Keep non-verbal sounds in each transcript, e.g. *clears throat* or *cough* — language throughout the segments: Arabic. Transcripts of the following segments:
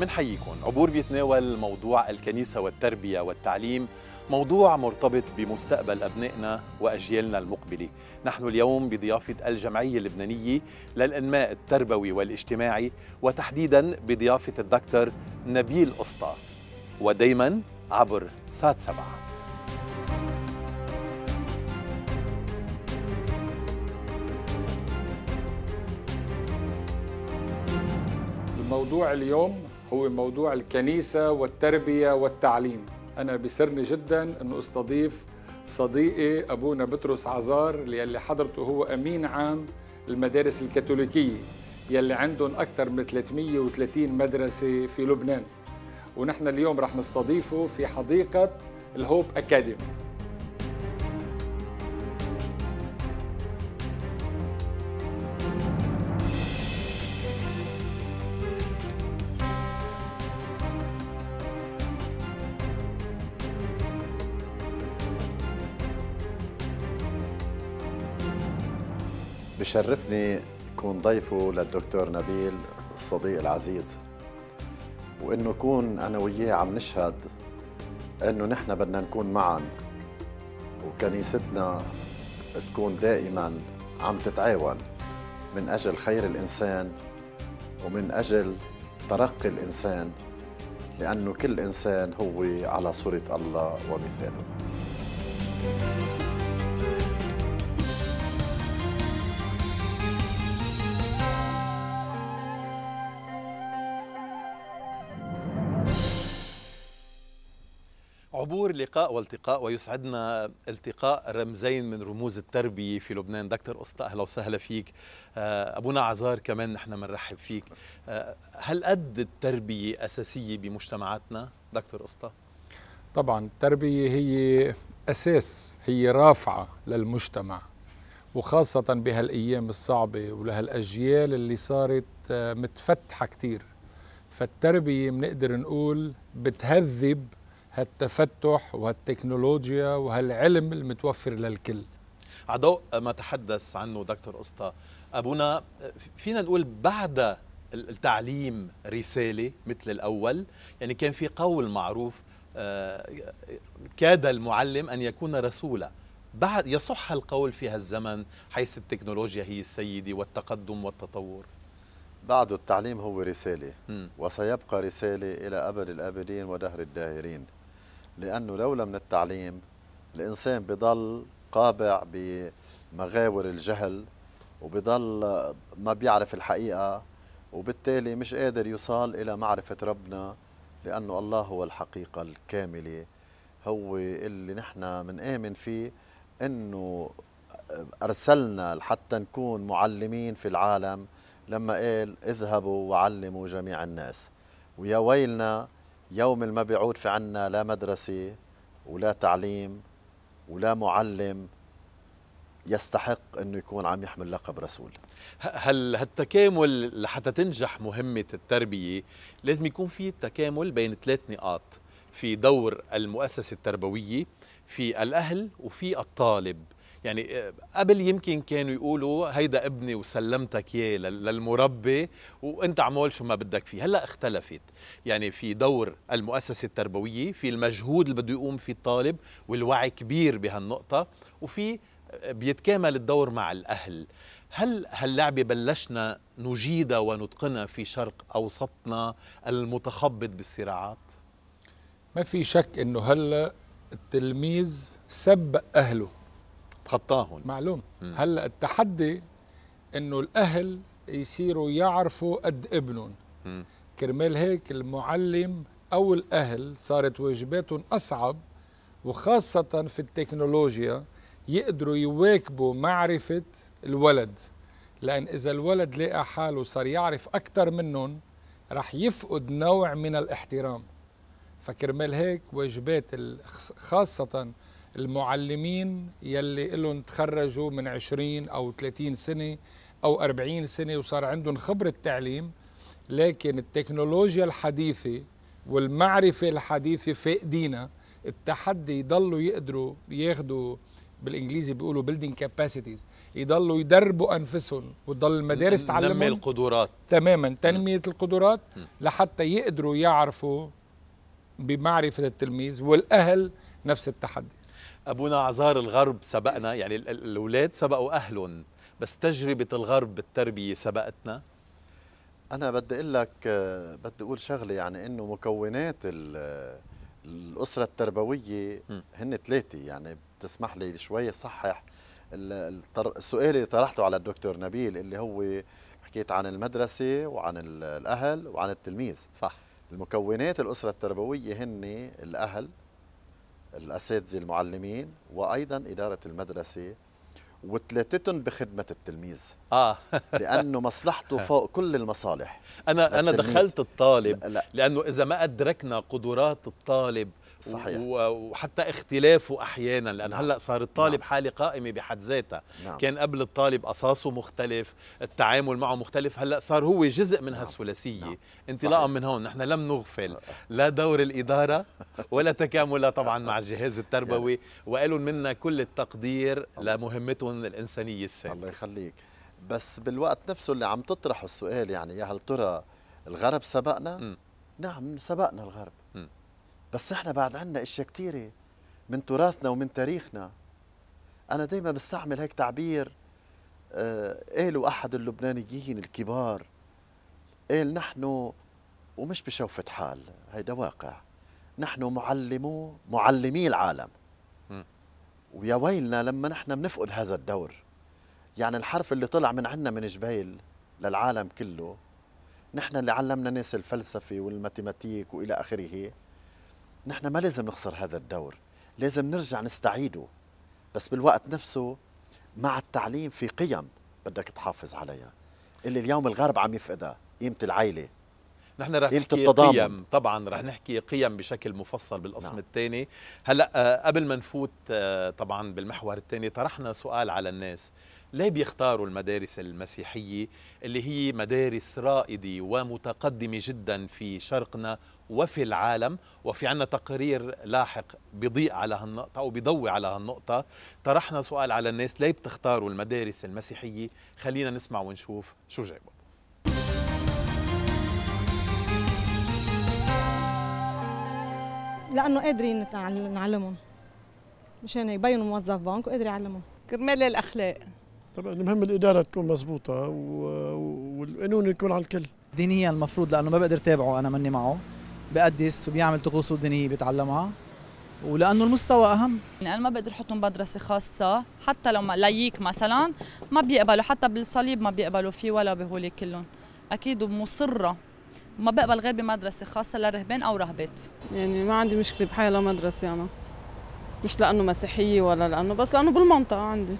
منحييكم عبور بيتناول موضوع الكنيسة والتربية والتعليم موضوع مرتبط بمستقبل أبنائنا وأجيالنا المقبلة نحن اليوم بضيافة الجمعية اللبنانية للإنماء التربوي والاجتماعي وتحديدا بضيافة الدكتور نبيل قسطى ودايما عبر سات سبعه موضوع اليوم هو موضوع الكنيسة والتربية والتعليم أنا بسرني جدا أن أستضيف صديقي أبونا بطرس عزار يلي حضرته هو أمين عام المدارس الكاثوليكية يلي عندهم أكثر من 330 مدرسة في لبنان ونحن اليوم رح نستضيفه في حديقة الهوب أكاديمي بشرفني كون ضيفه للدكتور نبيل الصديق العزيز وانه كون انا وياه عم نشهد انه نحن بدنا نكون معا وكنيستنا تكون دائما عم تتعاون من اجل خير الانسان ومن اجل ترقي الانسان لانه كل انسان هو على صوره الله ومثاله نور اللقاء والتقاء ويسعدنا التقاء رمزين من رموز التربية في لبنان دكتور أسطى أهلا وسهلا فيك آه، أبونا عزار كمان نحن بنرحب فيك آه، هل قد التربية أساسية بمجتمعاتنا دكتور أسطى؟ طبعا التربية هي أساس هي رافعة للمجتمع وخاصة بهالأيام الصعبة ولهالأجيال اللي صارت آه، متفتحة كتير فالتربية بنقدر نقول بتهذب هالتفتح وهالتكنولوجيا وهالعلم المتوفر للكل على ضوء ما تحدث عنه دكتور قسطى ابونا فينا نقول بعد التعليم رساله مثل الاول يعني كان في قول معروف آه، كاد المعلم ان يكون رسولا بعد يصح القول في هالزمن حيث التكنولوجيا هي السيده والتقدم والتطور بعد التعليم هو رساله م. وسيبقى رساله الى ابد الابدين ودهر الداهرين لأنه لولا من التعليم الإنسان بضل قابع بمغاور الجهل وبضل ما بيعرف الحقيقة وبالتالي مش قادر يوصل إلى معرفة ربنا لأنه الله هو الحقيقة الكاملة هو اللي نحن آمن فيه أنه أرسلنا لحتى نكون معلمين في العالم لما قال اذهبوا وعلموا جميع الناس ويا ويلنا يوم ما بيعود في عنا لا مدرسة ولا تعليم ولا معلم يستحق انه يكون عم يحمل لقب رسول هل هالتكامل لحتى تنجح مهمه التربيه لازم يكون في تكامل بين ثلاث نقاط في دور المؤسسه التربويه في الاهل وفي الطالب يعني آه، قبل يمكن كانوا يقولوا هيدا ابني وسلمتك اياه للمربي وانت عمول شو ما بدك فيه هلا اختلفت يعني في دور المؤسسه التربويه في المجهود اللي بده يقوم فيه الطالب والوعي كبير بهالنقطه وفي بيتكامل الدور مع الاهل هل هاللعبة بلشنا نجيدها ونتقنها في شرق أوسطنا المتخبط بالصراعات؟ ما في شك أنه هلأ التلميذ سبق أهله تتخطاهم معلوم هلا التحدي انه الاهل يصيروا يعرفوا قد ابنهم كرمال هيك المعلم او الاهل صارت واجباتهم اصعب وخاصه في التكنولوجيا يقدروا يواكبوا معرفه الولد لان اذا الولد لقى حاله صار يعرف اكثر منهم رح يفقد نوع من الاحترام فكرمال هيك واجبات خاصه المعلمين يلي لهم تخرجوا من 20 أو 30 سنة أو 40 سنة وصار عندهم خبرة تعليم لكن التكنولوجيا الحديثة والمعرفة الحديثة فاقدينها التحدي يضلوا يقدروا ياخذوا بالانجليزي بيقولوا بيلدينج كاباسيتيز يضلوا يدربوا انفسهم وتضل المدارس تعلمهم تنمي القدرات تماما تنميه القدرات لحتى يقدروا يعرفوا بمعرفه التلميذ والاهل نفس التحدي أبونا عزار الغرب سبقنا يعني الأولاد سبقوا أهلهم بس تجربة الغرب بالتربية سبقتنا أنا بدي أقول لك آه، بدي أقول شغلة يعني إنه مكونات الأسرة التربوية هن ثلاثة يعني بتسمح لي شوي صحح السؤال اللي طرحته على الدكتور نبيل اللي هو حكيت عن المدرسة وعن الأهل وعن التلميذ صح المكونات الأسرة التربوية هن الأهل الأساتذة المعلمين وأيضا إدارة المدرسة وثلاثتهم بخدمة التلميذ *laughs* اه لأنه مصلحته فوق كل المصالح أنا أنا دخلت الطالب لا. لأنه إذا ما أدركنا قدرات الطالب صحيح وحتى اختلافه احيانا لان نعم. هلا صار الطالب نعم. حاله قائمه بحد ذاتها نعم. كان قبل الطالب قصاصه مختلف التعامل معه مختلف هلا صار هو جزء من نعم. هالثلاثيه نعم. انطلاقا من هون نحن لم نغفل *laughs* لا دور الاداره ولا تكاملة طبعا مع الجهاز التربوي *laughs* يعني. وقالوا منا كل التقدير لمهمتهم الانسانيه السامه الله يخليك بس بالوقت نفسه اللي عم تطرحه السؤال يعني يا هل ترى الغرب سبقنا م. نعم سبقنا الغرب بس احنا بعد عنا اشياء كثيره من تراثنا ومن تاريخنا انا دائما بستعمل هيك تعبير آه، قالوا احد اللبنانيين الكبار قال نحن ومش بشوفة حال هيدا واقع نحن معلمو معلمي العالم م. ويا ويلنا لما نحن بنفقد هذا الدور يعني الحرف اللي طلع من عنا من جبيل للعالم كله نحن اللي علمنا ناس الفلسفه والماتيماتيك والى اخره نحن ما لازم نخسر هذا الدور لازم نرجع نستعيده بس بالوقت نفسه مع التعليم في قيم بدك تحافظ عليها اللي اليوم الغرب عم يفقدها قيمة العيلة نحن رح نحكي التضامن. قيم طبعا رح نحكي قيم بشكل مفصل بالقسم نعم. الثاني هلا آه، قبل ما نفوت آه، طبعا بالمحور الثاني طرحنا سؤال على الناس ليه بيختاروا المدارس المسيحية اللي هي مدارس رائدة ومتقدمة جدا في شرقنا وفي العالم وفي عنا تقرير لاحق بضيء على هالنقطة أو بضوي على هالنقطة طرحنا سؤال على الناس ليه بتختاروا المدارس المسيحية خلينا نسمع ونشوف شو جابوا لأنه قادرين نعلمهم مشان يبينوا موظف بنك وقادر يعلمهم كرمال الاخلاق طبعا المهم الاداره تكون مضبوطه والقانون يكون على الكل دينيا المفروض لانه ما بقدر تابعه انا مني معه بقدس وبيعمل طقوسه الدينيه بيتعلمها ولانه المستوى اهم يعني انا ما بقدر احطهم بمدرسه خاصه حتى لو ما لايك مثلا ما بيقبلوا حتى بالصليب ما بيقبلوا فيه ولا بهولي كلهم اكيد ومصره ما بقبل غير بمدرسه خاصه لرهبان او رهبات يعني ما عندي مشكله بحالة مدرسه انا مش لانه مسيحيه ولا لانه بس لانه بالمنطقه عندي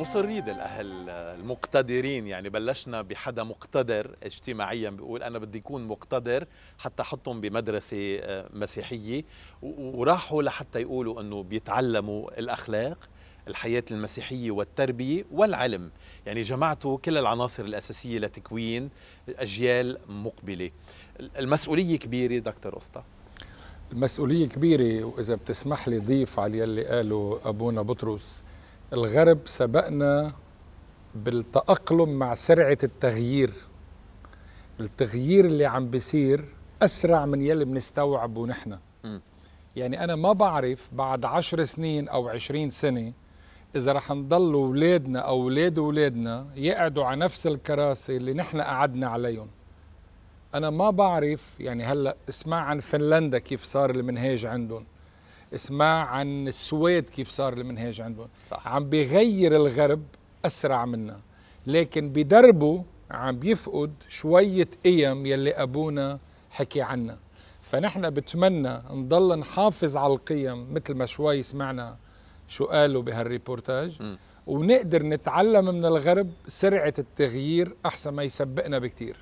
مصرين الأهل المقتدرين يعني بلشنا بحدا مقتدر اجتماعيا بيقول أنا بدي أكون مقتدر حتى أحطهم بمدرسة آه، مسيحية وراحوا لحتى يقولوا أنه بيتعلموا الأخلاق الحياة المسيحية والتربية والعلم يعني جمعتوا كل العناصر الأساسية لتكوين أجيال مقبلة المسؤولية كبيرة دكتور أسطى المسؤولية كبيرة وإذا بتسمح لي ضيف على يلي قاله أبونا بطرس الغرب سبقنا بالتأقلم مع سرعة التغيير التغيير اللي عم بيصير أسرع من يلي بنستوعبه نحن يعني أنا ما بعرف بعد عشر سنين أو عشرين سنة إذا رح نضل أولادنا أو أولاد أولادنا يقعدوا على نفس الكراسي اللي نحن قعدنا عليهم أنا ما بعرف يعني هلأ اسمع عن فنلندا كيف صار المنهاج عندهم اسمع عن السويد كيف صار المنهاج عندهم صح. عم بيغير الغرب اسرع منا لكن بدربه عم بيفقد شويه قيم يلي ابونا حكي عنها فنحن بتمنى نضل نحافظ على القيم مثل ما شوي سمعنا شو قالوا بهالريبورتاج م. ونقدر نتعلم من الغرب سرعه التغيير احسن ما يسبقنا بكثير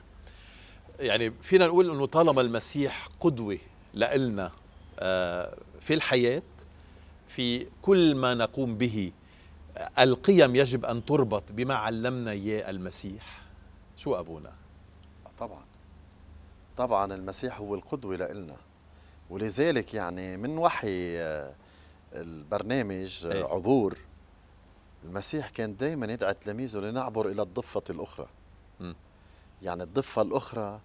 يعني فينا نقول انه طالما المسيح قدوه لنا آه في الحياة في كل ما نقوم به القيم يجب أن تربط بما علمنا إياه المسيح شو أبونا؟ طبعا طبعا المسيح هو القدوة لإلنا ولذلك يعني من وحي آه، البرنامج آه، ايه؟ عبور المسيح كان دائما يدعى تلاميذه لنعبر إلى الضفة الأخرى م. يعني الضفة الأخرى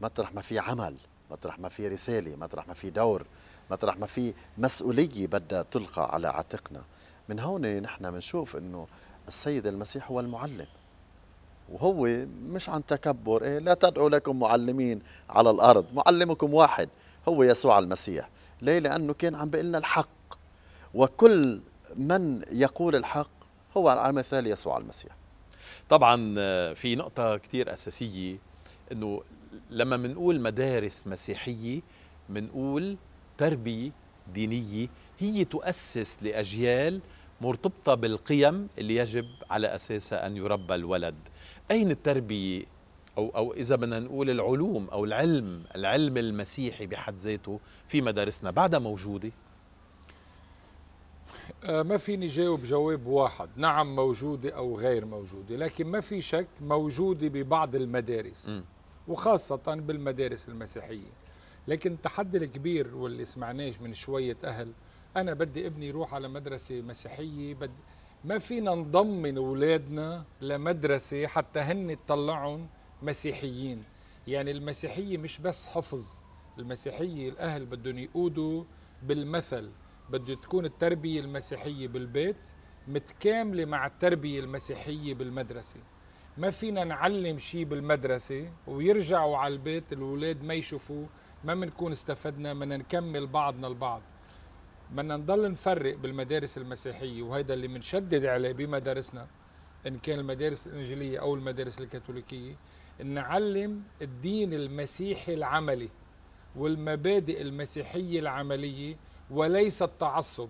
مطرح ما في عمل مطرح ما في رسالة مطرح ما في دور مطرح ما في مسؤوليه بدها تلقى على عاتقنا من هون نحن بنشوف انه السيد المسيح هو المعلم وهو مش عن تكبر إيه لا تدعوا لكم معلمين على الارض معلمكم واحد هو يسوع المسيح ليه لانه كان عم بيقول لنا الحق وكل من يقول الحق هو على مثال يسوع المسيح طبعا آه، في نقطة كتير أساسية أنه لما منقول مدارس مسيحية منقول تربية دينية هي تؤسس لأجيال مرتبطة بالقيم اللي يجب على أساسها أن يربى الولد أين التربية أو, أو إذا بدنا نقول العلوم أو العلم العلم المسيحي بحد ذاته في مدارسنا بعدها موجودة آه، ما فيني جاوب جواب واحد نعم موجودة أو غير موجودة لكن ما في شك موجودة ببعض المدارس م. وخاصة بالمدارس المسيحية لكن التحدي الكبير واللي سمعناه من شويه اهل انا بدي ابني يروح على مدرسه مسيحيه بد ما فينا نضمن اولادنا لمدرسه حتى هن تطلعهم مسيحيين يعني المسيحيه مش بس حفظ المسيحيه الاهل بدهم يقودوا بالمثل بده تكون التربيه المسيحيه بالبيت متكامله مع التربيه المسيحيه بالمدرسه ما فينا نعلم شيء بالمدرسه ويرجعوا على البيت الاولاد ما يشوفوا ما بنكون استفدنا بدنا نكمل بعضنا البعض بدنا نضل نفرق بالمدارس المسيحيه وهيدا اللي بنشدد عليه بمدارسنا ان كان المدارس الانجيليه او المدارس الكاثوليكيه نعلم الدين المسيحي العملي والمبادئ المسيحيه العمليه وليس التعصب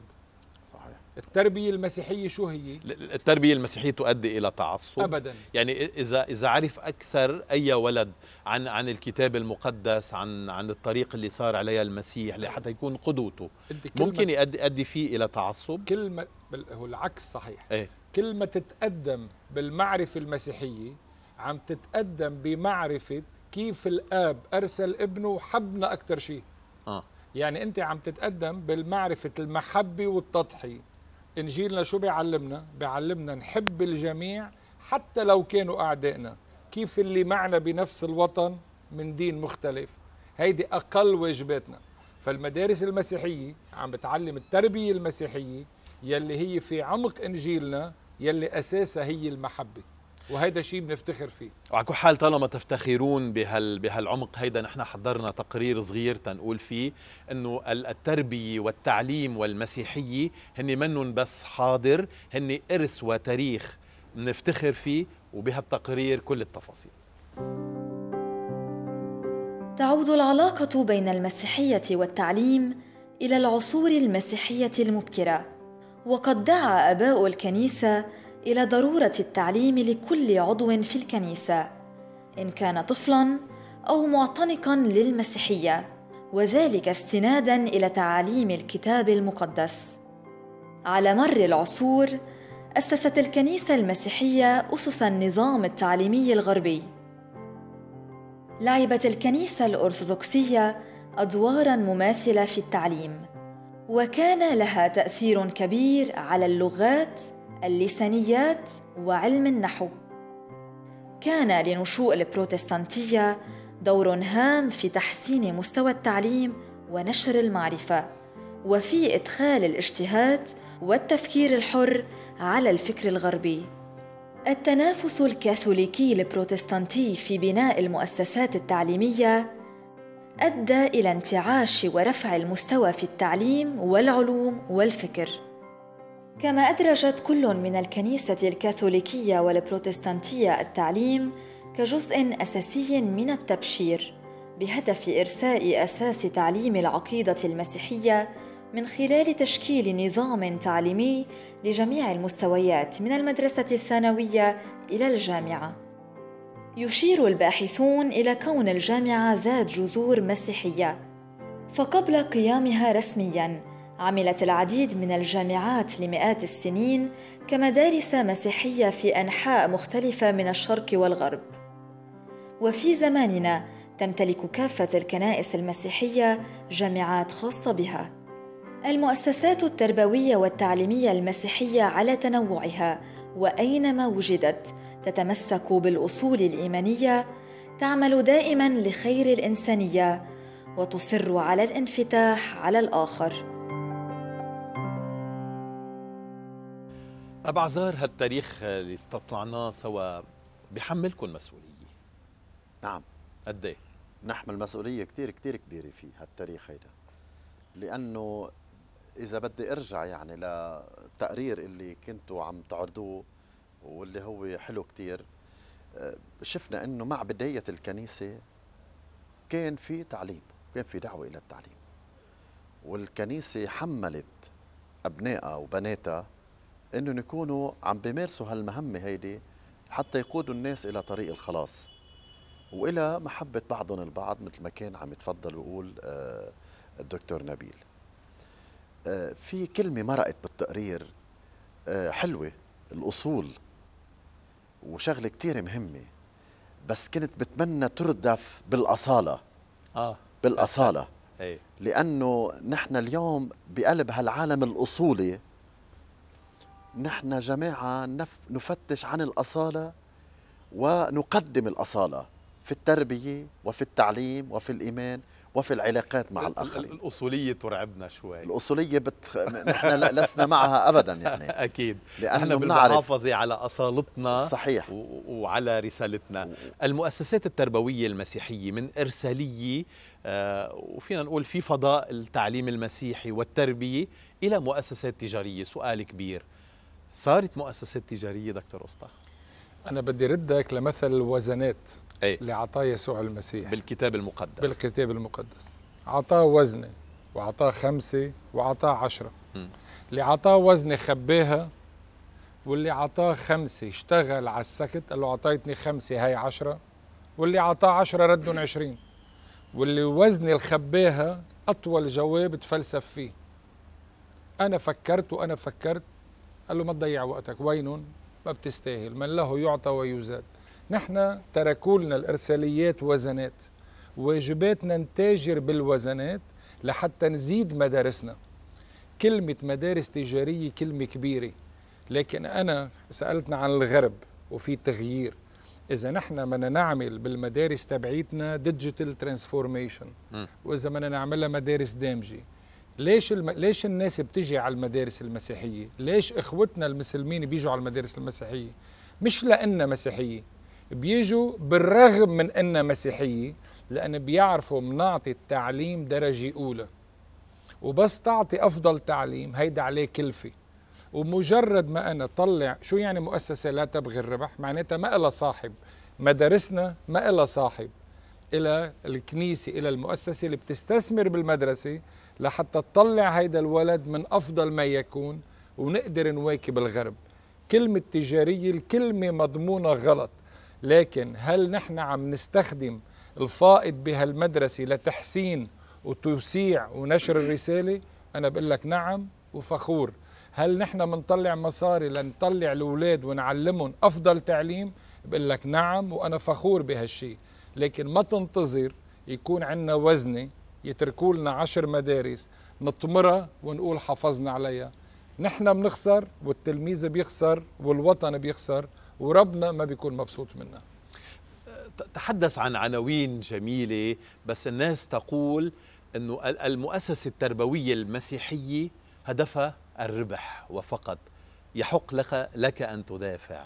التربية المسيحية شو هي؟ التربية المسيحية تؤدي إلى تعصب أبدا يعني إذا إذا عرف أكثر أي ولد عن عن الكتاب المقدس عن عن الطريق اللي صار عليها المسيح لحتى يكون قدوته ممكن يؤدي يؤدي فيه إلى تعصب كلمة هو العكس صحيح ايه؟ ما تتقدم بالمعرفة المسيحية عم تتقدم بمعرفة كيف الآب أرسل ابنه وحبنا أكثر شيء آه. يعني أنت عم تتقدم بالمعرفة المحبة والتضحية انجيلنا شو بيعلمنا بيعلمنا نحب الجميع حتى لو كانوا اعدائنا كيف اللي معنا بنفس الوطن من دين مختلف هيدي اقل واجباتنا فالمدارس المسيحيه عم بتعلم التربيه المسيحيه يلي هي في عمق انجيلنا يلي اساسها هي المحبه وهيدا شيء بنفتخر فيه وعلى كل حال طالما تفتخرون بهال بهالعمق هيدا نحن حضرنا تقرير صغير تنقول فيه انه التربيه والتعليم والمسيحيه هن منن بس حاضر هن ارث وتاريخ بنفتخر فيه وبهالتقرير كل التفاصيل تعود العلاقه بين المسيحيه والتعليم الى العصور المسيحيه المبكره وقد دعا اباء الكنيسه الى ضروره التعليم لكل عضو في الكنيسه ان كان طفلا او معتنقا للمسيحيه وذلك استنادا الى تعاليم الكتاب المقدس على مر العصور اسست الكنيسه المسيحيه اسس النظام التعليمي الغربي لعبت الكنيسه الارثوذكسيه ادوارا مماثله في التعليم وكان لها تاثير كبير على اللغات اللسانيات وعلم النحو كان لنشوء البروتستانتيه دور هام في تحسين مستوى التعليم ونشر المعرفه وفي ادخال الاجتهاد والتفكير الحر على الفكر الغربي التنافس الكاثوليكي البروتستانتي في بناء المؤسسات التعليميه ادى الى انتعاش ورفع المستوى في التعليم والعلوم والفكر كما أدرجت كل من الكنيسة الكاثوليكية والبروتستانتية التعليم كجزء أساسي من التبشير بهدف إرساء أساس تعليم العقيدة المسيحية من خلال تشكيل نظام تعليمي لجميع المستويات من المدرسة الثانوية إلى الجامعة. يشير الباحثون إلى كون الجامعة ذات جذور مسيحية، فقبل قيامها رسمياً عملت العديد من الجامعات لمئات السنين كمدارس مسيحيه في انحاء مختلفه من الشرق والغرب وفي زماننا تمتلك كافه الكنائس المسيحيه جامعات خاصه بها المؤسسات التربويه والتعليميه المسيحيه على تنوعها واينما وجدت تتمسك بالاصول الايمانيه تعمل دائما لخير الانسانيه وتصر على الانفتاح على الاخر أبا عزار هالتاريخ اللي استطلعناه سوا بحملكم مسؤولية نعم قد ايه؟ نحمل مسؤولية كتير كتير كبيرة في هالتاريخ هيدا لأنه إذا بدي أرجع يعني للتقرير اللي كنتوا عم تعرضوه واللي هو حلو كتير آه، شفنا أنه مع بداية الكنيسة كان في تعليم كان في دعوة إلى التعليم والكنيسة حملت أبنائها وبناتها انهم يكونوا عم بيمارسوا هالمهمه هيدي حتى يقودوا الناس الى طريق الخلاص والى محبه بعضهم البعض مثل ما كان عم يتفضل ويقول آه، الدكتور نبيل آه، في كلمه مرقت بالتقرير آه، حلوه الاصول وشغله كثير مهمه بس كنت بتمنى تردف بالاصاله اه بالاصاله *laughs* أي. لانه نحن اليوم بقلب هالعالم الاصولي نحن جماعة نفتش عن الأصالة ونقدم الأصالة في التربية وفي التعليم وفي الإيمان وفي العلاقات مع الآخرين الأصولية ترعبنا شوي الأصولية بت... نحن لسنا معها أبدا يعني *laughs* أكيد لأننا بالمحافظة على أصالتنا صحيح و... وعلى رسالتنا و... المؤسسات التربوية المسيحية من إرسالية آه وفينا نقول في فضاء التعليم المسيحي والتربية إلى مؤسسات تجارية سؤال كبير صارت مؤسسات تجاريه دكتور اسطى انا بدي ردك لمثل الوزنات أي. اللي عطاه يسوع المسيح بالكتاب المقدس بالكتاب المقدس عطاه وزنه وعطاه خمسه وعطاه عشره م. اللي عطاه وزنه خباها واللي عطاه خمسة اشتغل على السكت قال له أعطيتني خمسة هاي عشرة واللي عطاه عشرة ردهم عشرين واللي وزني الخباها أطول جواب تفلسف فيه أنا فكرت وأنا فكرت قال له ما تضيع وقتك وين ما بتستاهل من له يعطى ويزاد نحن تركوا لنا الارساليات وزنات واجباتنا نتاجر بالوزنات لحتى نزيد مدارسنا كلمة مدارس تجارية كلمة كبيرة لكن أنا سألتنا عن الغرب وفي تغيير إذا نحن بدنا نعمل بالمدارس تبعيتنا ديجيتال ترانسفورميشن وإذا بدنا نعملها مدارس دامجة ليش الم... ليش الناس بتجي على المدارس المسيحيه؟ ليش اخوتنا المسلمين بيجوا على المدارس المسيحيه؟ مش لأن مسيحيه بيجوا بالرغم من أنها مسيحيه لأن بيعرفوا منعطي التعليم درجه اولى وبس تعطي افضل تعليم هيدا عليه كلفه ومجرد ما انا طلع شو يعني مؤسسه لا تبغي الربح معناتها ما لها صاحب مدارسنا ما لها صاحب الى الكنيسه الى المؤسسه اللي بتستثمر بالمدرسه لحتى تطلع هيدا الولد من أفضل ما يكون ونقدر نواكب الغرب كلمة تجارية الكلمة مضمونة غلط لكن هل نحن عم نستخدم الفائض بهالمدرسة لتحسين وتوسيع ونشر الرسالة أنا بقول لك نعم وفخور هل نحن منطلع مصاري لنطلع الأولاد ونعلمهم أفضل تعليم بقول لك نعم وأنا فخور بهالشيء لكن ما تنتظر يكون عندنا وزنه يتركوا لنا عشر مدارس نطمرها ونقول حافظنا عليها نحن بنخسر والتلميذ بيخسر والوطن بيخسر وربنا ما بيكون مبسوط منا تحدث عن عناوين جميلة بس الناس تقول أنه المؤسسة التربوية المسيحية هدفها الربح وفقط يحق لك, لك أن تدافع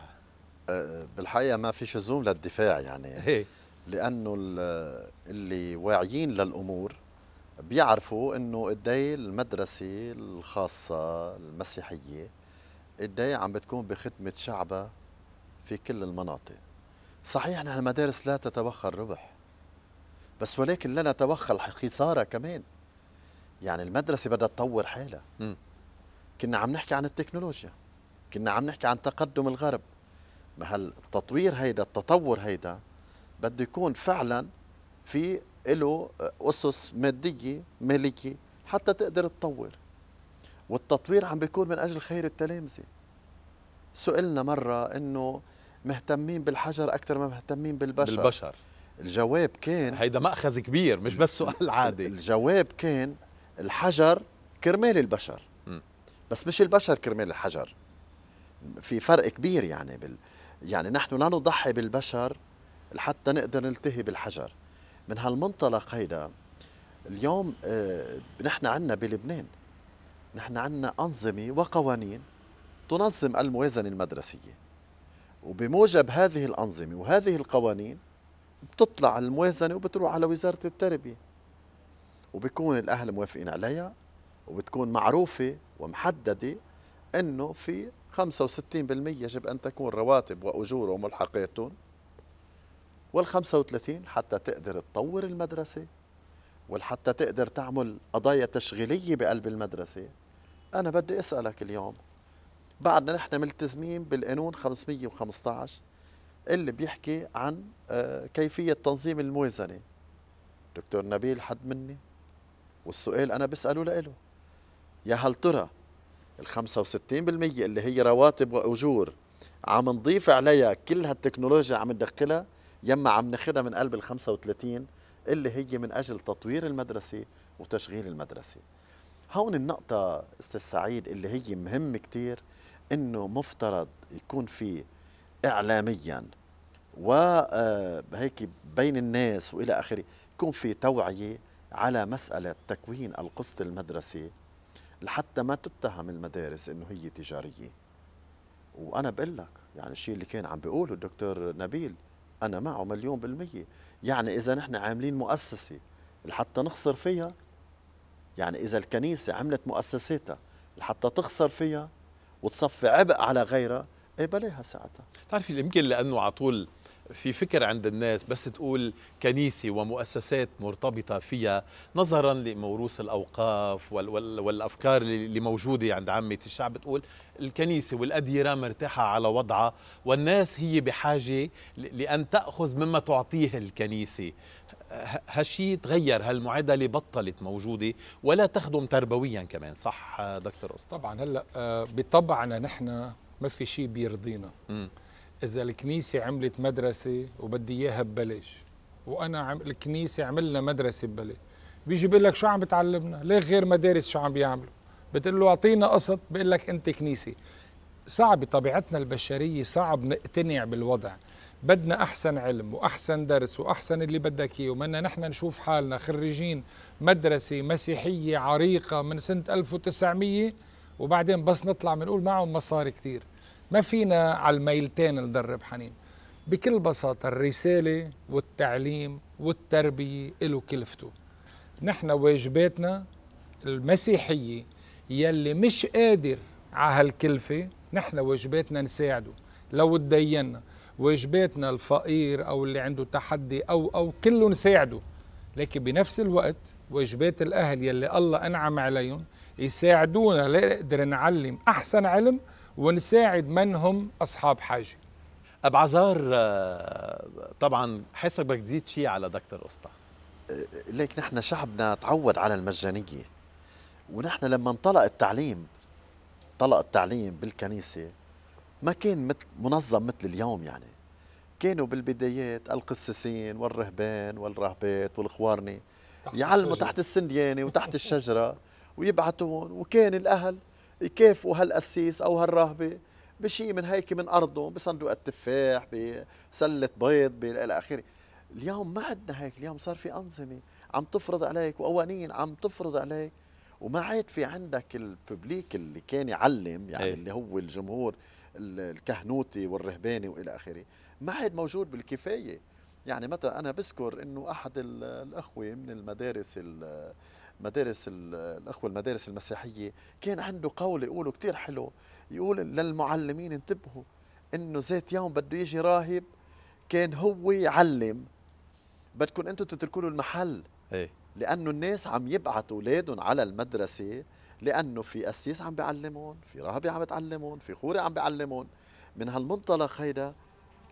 أه، بالحقيقة ما فيش زوم للدفاع يعني إيه. لأنه اللي واعيين للأمور بيعرفوا انه قد المدرسه الخاصه المسيحيه قد عم بتكون بخدمه شعبها في كل المناطق صحيح نحن المدارس لا تتوخى الربح بس ولكن لا نتوخى الخسارة كمان يعني المدرسه بدها تطور حالها كنا عم نحكي عن التكنولوجيا كنا عم نحكي عن تقدم الغرب ما هالتطوير هيدا التطور هيدا بده يكون فعلا في له آه، أسس مادية مالية حتى تقدر تطور والتطوير عم بيكون من أجل خير التلامذة سئلنا مرة أنه مهتمين بالحجر أكثر ما مهتمين بالبشر بالبشر الجواب كان هيدا مأخذ كبير مش بس سؤال عادي الجواب كان الحجر كرمال البشر بس مش البشر كرمال الحجر في فرق كبير يعني بال يعني نحن لا نضحي بالبشر لحتى نقدر نلتهي بالحجر من هالمنطلق هيدا اليوم آه، نحن عندنا بلبنان نحن عندنا أنظمة وقوانين تنظم الموازنة المدرسية وبموجب هذه الأنظمة وهذه القوانين بتطلع الموازنة وبتروح على وزارة التربية وبكون الأهل موافقين عليها وبتكون معروفة ومحددة أنه في 65% يجب أن تكون رواتب وأجور وملحقاتهم وال35 حتى تقدر تطور المدرسة ولحتى تقدر تعمل قضايا تشغيلية بقلب المدرسة أنا بدي أسألك اليوم بعدنا نحن ملتزمين بالقانون 515 اللي بيحكي عن آه، كيفية تنظيم الموازنة دكتور نبيل حد مني والسؤال أنا بسأله لإله يا هل ترى ال 65% اللي هي رواتب وأجور عم نضيف عليها كل هالتكنولوجيا عم ندخلها يما عم ناخذها من قلب ال 35 اللي هي من اجل تطوير المدرسه وتشغيل المدرسه. هون النقطة استاذ سعيد اللي هي مهمة كتير انه مفترض يكون في اعلاميا وهيك آه، بين الناس والى اخره يكون في توعية على مسألة تكوين القسط المدرسي لحتى ما تتهم المدارس انه هي تجارية. وانا بقول لك يعني الشيء اللي كان عم بيقوله الدكتور نبيل أنا معه مليون بالمية يعني إذا نحن عاملين مؤسسة لحتى نخسر فيها يعني إذا الكنيسة عملت مؤسساتها لحتى تخسر فيها وتصفي عبء على غيرها ايه بلاها ساعتها تعرفي يمكن لانه على طول في فكر عند الناس بس تقول كنيسة ومؤسسات مرتبطة فيها نظرا لموروث الأوقاف والأفكار اللي موجودة عند عامة الشعب بتقول الكنيسة والأديرة مرتاحة على وضعها والناس هي بحاجة لأن تأخذ مما تعطيه الكنيسة هالشيء تغير هالمعادلة بطلت موجودة ولا تخدم تربويا كمان صح دكتور أستاذ طبعا هلأ آه، بطبعنا نحن ما في شيء بيرضينا م. اذا الكنيسه عملت مدرسه وبدي اياها ببلاش وانا عم... الكنيسه عملنا مدرسه ببلاش بيجي بيقول لك شو عم بتعلمنا ليه غير مدارس شو عم بيعملوا بتقول له اعطينا قسط بيقول لك انت كنيسه صعب طبيعتنا البشريه صعب نقتنع بالوضع بدنا احسن علم واحسن درس واحسن اللي بدك اياه ومنا نحن نشوف حالنا خريجين مدرسه مسيحيه عريقه من سنه 1900 وبعدين بس نطلع بنقول معهم مصاري كثير ما فينا على الميلتين ندرب حنين بكل بساطة الرسالة والتعليم والتربية له كلفته نحن واجباتنا المسيحية يلي مش قادر على هالكلفة نحن واجباتنا نساعده لو تدينا واجباتنا الفقير أو اللي عنده تحدي أو أو كله نساعده لكن بنفس الوقت واجبات الأهل يلي الله أنعم عليهم يساعدونا لنقدر نعلم أحسن علم ونساعد من هم أصحاب حاجة ابو عزار آه، طبعا حاسك بدك تزيد شيء على دكتور قسطا آه، ليك نحن شعبنا تعود على المجانية ونحن لما انطلق التعليم طلق التعليم بالكنيسة ما كان مثل منظم مثل اليوم يعني كانوا بالبدايات القسيسين والرهبان والراهبات والخوارني يعلموا تحت السنديانة وتحت الشجرة ويبعتون وكان الأهل يكافوا هالقسيس او هالراهبه بشيء من هيك من ارضهم بصندوق التفاح بسله بيض الى اخره اليوم ما عندنا هيك اليوم صار في انظمه عم تفرض عليك وقوانين عم تفرض عليك وما عاد في عندك الببليك اللي كان يعلم يعني أي. اللي هو الجمهور الكهنوتي والرهباني والى اخره ما عاد موجود بالكفايه يعني مثلا انا بذكر انه احد الاخوه من المدارس مدارس الاخوه المدارس المسيحيه كان عنده قول يقوله كثير حلو يقول للمعلمين انتبهوا انه ذات يوم بده يجي راهب كان هو يعلم بدكم انتم تتركوا له المحل ايه لانه الناس عم يبعثوا اولادهم على المدرسه لانه في قسيس عم بيعلمهم في راهب عم بتعلمهم في خوري عم بيعلمهم من هالمنطلق هيدا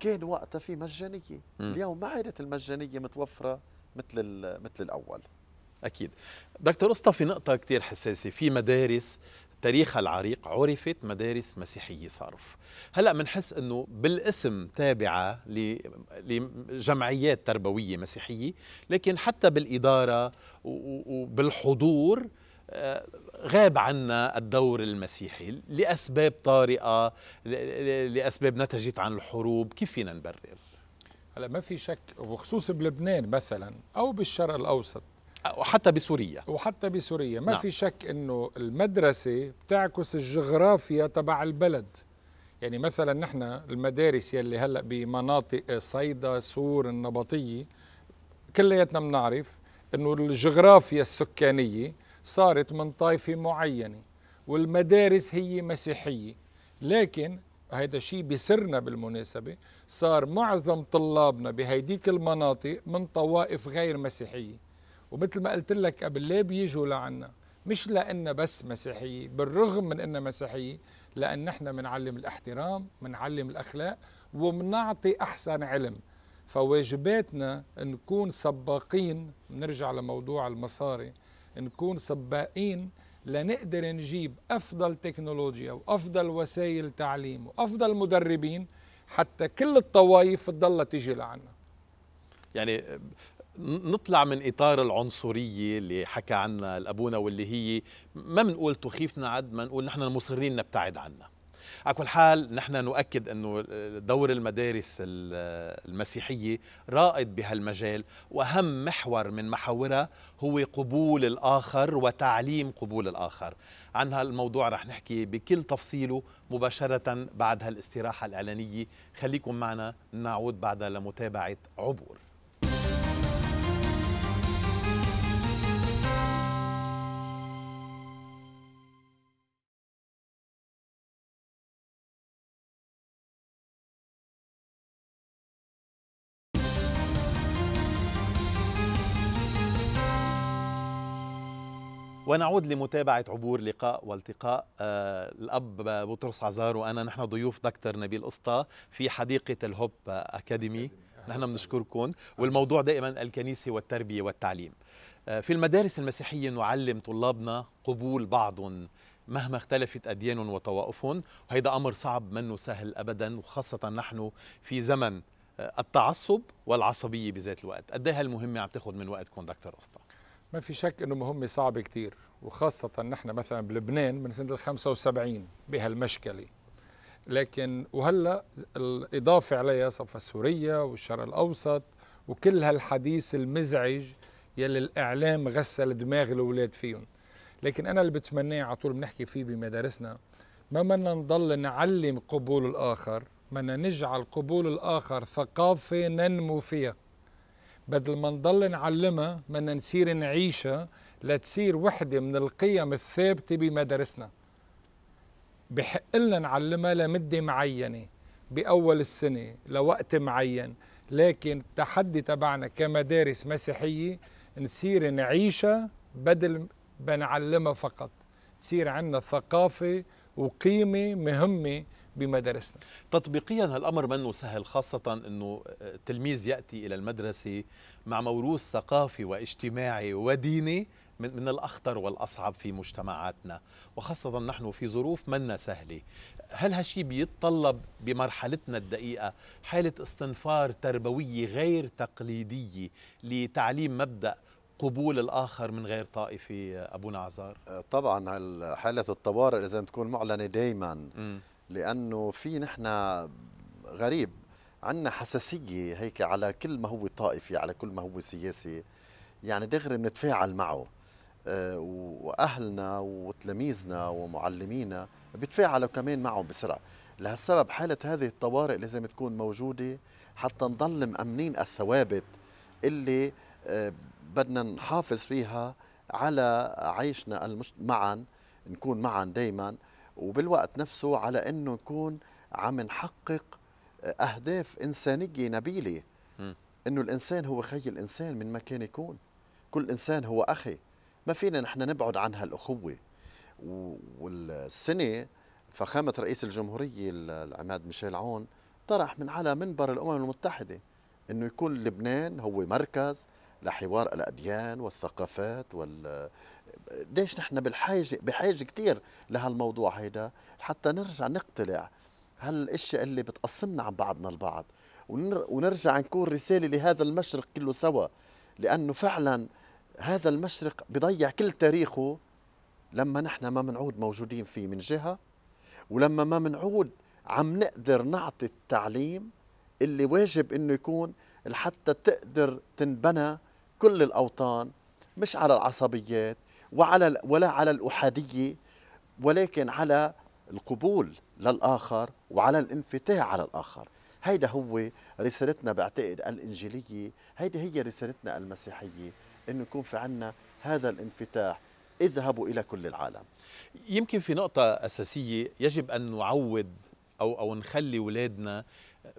كان وقتها في مجانيه اليوم ما عادت المجانيه متوفره مثل مثل الاول أكيد دكتور اسطى في نقطة كتير حساسة في مدارس تاريخها العريق عرفت مدارس مسيحية صرف هلأ بنحس أنه بالاسم تابعة لجمعيات تربوية مسيحية لكن حتى بالإدارة وبالحضور آه، غاب عنا الدور المسيحي لأسباب طارئة لأسباب نتجت عن الحروب كيف فينا نبرر؟ هلا ما في شك وخصوصا بلبنان مثلا أو بالشرق الأوسط وحتى بسوريا وحتى بسوريا ما نعم. في شك انه المدرسه بتعكس الجغرافيا تبع البلد يعني مثلا نحن المدارس يلي هلا بمناطق صيدا سور النبطيه كلياتنا بنعرف انه الجغرافيا السكانيه صارت من طائفه معينه والمدارس هي مسيحيه لكن هيدا شيء بسرنا بالمناسبة صار معظم طلابنا بهيديك المناطق من طوائف غير مسيحية ومثل ما قلت لك قبل ليه بيجوا لعنا مش لأن بس مسيحية بالرغم من أننا مسيحية لأن نحن بنعلم الاحترام بنعلم الأخلاق وبنعطي أحسن علم فواجباتنا نكون سباقين بنرجع لموضوع المصاري نكون سباقين لنقدر نجيب أفضل تكنولوجيا وأفضل وسائل تعليم وأفضل مدربين حتى كل الطوائف تضلها تيجي لعنا يعني نطلع من اطار العنصريه اللي حكى عنها الابونا واللي هي ما بنقول تخيفنا عد ما نقول نحن مصرين نبتعد عنها على كل حال نحن نؤكد انه دور المدارس المسيحيه رائد بهالمجال واهم محور من محاورها هو قبول الاخر وتعليم قبول الاخر عن هالموضوع رح نحكي بكل تفصيله مباشره بعد هالاستراحه الاعلانيه خليكم معنا نعود بعدها لمتابعه عبور ونعود لمتابعة عبور لقاء والتقاء آه، الأب بطرس عزار وأنا نحن ضيوف دكتور نبيل قسطى في حديقة الهوب أكاديمي نحن بنشكركم والموضوع دائما الكنيسة والتربية والتعليم آه، في المدارس المسيحية نعلم طلابنا قبول بعض مهما اختلفت أديان وطوائفهم وهذا أمر صعب منه سهل أبدا وخاصة نحن في زمن آه، التعصب والعصبية بذات الوقت قد إيه هالمهمة عم تاخذ من وقتكم دكتور قسطى ما في شك انه مهمه صعبه كثير وخاصه نحن مثلا بلبنان من سنه ال 75 بهالمشكله لكن وهلا الاضافه عليها صفة سوريا والشرق الاوسط وكل هالحديث المزعج يلي الاعلام غسل دماغ الاولاد فيهم لكن انا اللي بتمناه على طول بنحكي فيه بمدارسنا ما بدنا نضل نعلم قبول الاخر بدنا نجعل قبول الاخر ثقافه ننمو فيها بدل ما نضل نعلمها بدنا نصير نعيشها لتصير وحدة من القيم الثابتة بمدارسنا بحق لنا نعلمها لمدة معينة بأول السنة لوقت معين لكن التحدي تبعنا كمدارس مسيحية نصير نعيشها بدل بنعلمها فقط تصير عندنا ثقافة وقيمة مهمة بمدارسنا تطبيقيا هالأمر منه سهل خاصة أنه التلميذ آه، يأتي إلى المدرسة مع موروث ثقافي واجتماعي وديني من, من الأخطر والأصعب في مجتمعاتنا وخاصة نحن في ظروف منا سهلة هل هالشي بيتطلب بمرحلتنا الدقيقة حالة استنفار تربوية غير تقليدية لتعليم مبدأ قبول الآخر من غير طائفي آه، أبونا عزار؟ آه، طبعا حالة الطوارئ لازم تكون معلنة دايما لانه في نحن غريب عندنا حساسيه هيك على كل ما هو طائفي على كل ما هو سياسي يعني دغري بنتفاعل معه أه واهلنا وتلاميذنا ومعلمينا بيتفاعلوا كمان معه بسرعه لهالسبب حاله هذه الطوارئ لازم تكون موجوده حتى نضل مامنين الثوابت اللي أه بدنا نحافظ فيها على عيشنا المش... معا نكون معا دائما وبالوقت نفسه على انه نكون عم نحقق اهداف انسانيه نبيله انه الانسان هو خي الانسان من مكان يكون كل انسان هو اخي ما فينا نحن نبعد عن هالاخوه والسنه فخامه رئيس الجمهوريه العماد ميشيل عون طرح من على منبر الامم المتحده انه يكون لبنان هو مركز لحوار الأديان والثقافات وال ليش نحن بالحاجة بحاجة كثير لهالموضوع هيدا حتى نرجع نقتلع هالاشياء اللي بتقسمنا عن بعضنا البعض ونرجع نكون رسالة لهذا المشرق كله سوا لأنه فعلا هذا المشرق بضيع كل تاريخه لما نحن ما منعود موجودين فيه من جهة ولما ما منعود عم نقدر نعطي التعليم اللي واجب انه يكون لحتى تقدر تنبنى كل الأوطان مش على العصبيات وعلى ولا على الأحادية ولكن على القبول للآخر وعلى الانفتاح على الآخر هيدا هو رسالتنا بعتقد الإنجيلية هيدي هي رسالتنا المسيحية أنه يكون في عنا هذا الانفتاح اذهبوا إلى كل العالم يمكن في نقطة أساسية يجب أن نعود أو أو نخلي أولادنا